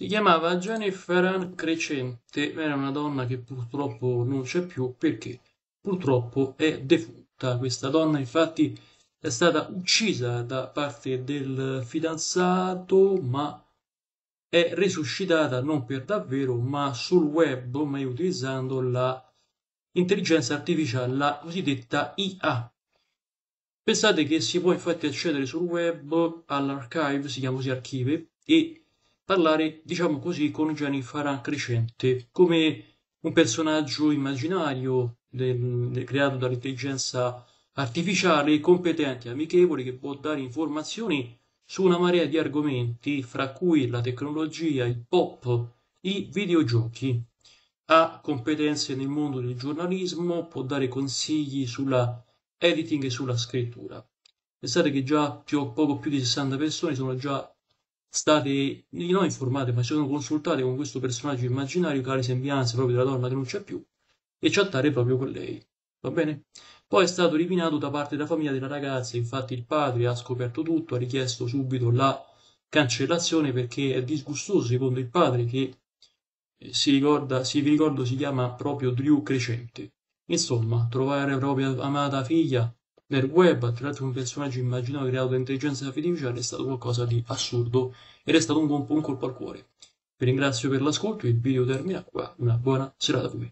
Si chiamava Jennifer Ann Crescente, era una donna che purtroppo non c'è più perché purtroppo è defunta. Questa donna infatti è stata uccisa da parte del fidanzato, ma è risuscitata non per davvero, ma sul web, ma utilizzando la intelligenza artificiale, la cosiddetta IA. Pensate che si può infatti accedere sul web all'archive, si chiama così archive, e parlare, diciamo così, con Gianni Faran Crescente, come un personaggio immaginario del, creato dall'intelligenza artificiale, competente e amichevole, che può dare informazioni su una marea di argomenti, fra cui la tecnologia, il pop, i videogiochi. Ha competenze nel mondo del giornalismo, può dare consigli sulla editing e sulla scrittura. Pensate che già più, poco più di 60 persone sono già state, non informate, ma sono consultate con questo personaggio immaginario che ha le sembianze proprio della donna che non c'è più e chattare proprio con lei. Va bene? Poi è stato ripinato da parte della famiglia della ragazza, infatti il padre ha scoperto tutto, ha richiesto subito la cancellazione perché è disgustoso secondo il padre che eh, si ricorda, si ricordo si chiama proprio Drew Crescente. Insomma, trovare la propria amata figlia nel web attraverso un personaggio immaginario creato da intelligenza artificiale è stato qualcosa di assurdo ed è stato un buon un colpo al cuore. Vi ringrazio per l'ascolto, il video termina qua, una buona serata a voi.